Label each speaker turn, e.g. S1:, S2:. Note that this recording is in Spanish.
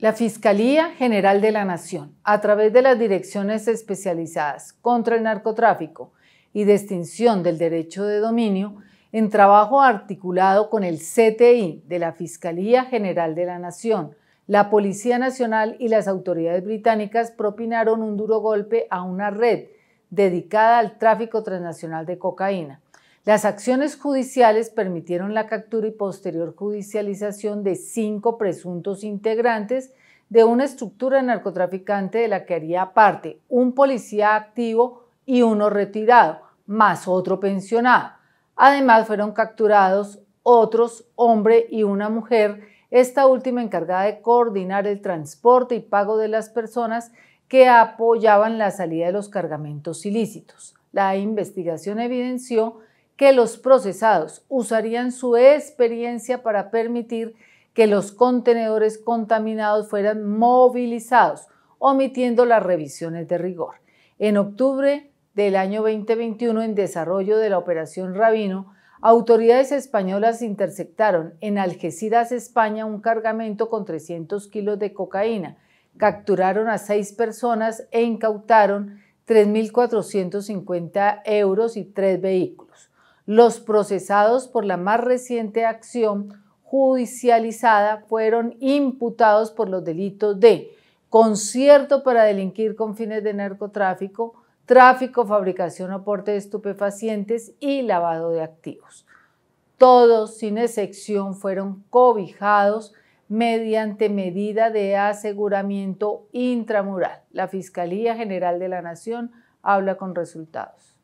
S1: La Fiscalía General de la Nación, a través de las direcciones especializadas contra el narcotráfico y de extinción del derecho de dominio, en trabajo articulado con el CTI de la Fiscalía General de la Nación, la Policía Nacional y las autoridades británicas propinaron un duro golpe a una red dedicada al tráfico transnacional de cocaína las acciones judiciales permitieron la captura y posterior judicialización de cinco presuntos integrantes de una estructura narcotraficante de la que haría parte un policía activo y uno retirado, más otro pensionado. Además fueron capturados otros, hombre y una mujer, esta última encargada de coordinar el transporte y pago de las personas que apoyaban la salida de los cargamentos ilícitos. La investigación evidenció que los procesados usarían su experiencia para permitir que los contenedores contaminados fueran movilizados, omitiendo las revisiones de rigor. En octubre del año 2021, en desarrollo de la operación Rabino, autoridades españolas interceptaron en Algeciras, España, un cargamento con 300 kilos de cocaína, capturaron a seis personas e incautaron 3.450 euros y tres vehículos. Los procesados por la más reciente acción judicializada fueron imputados por los delitos de concierto para delinquir con fines de narcotráfico, tráfico, fabricación o aporte de estupefacientes y lavado de activos. Todos, sin excepción, fueron cobijados mediante medida de aseguramiento intramural. La Fiscalía General de la Nación habla con resultados.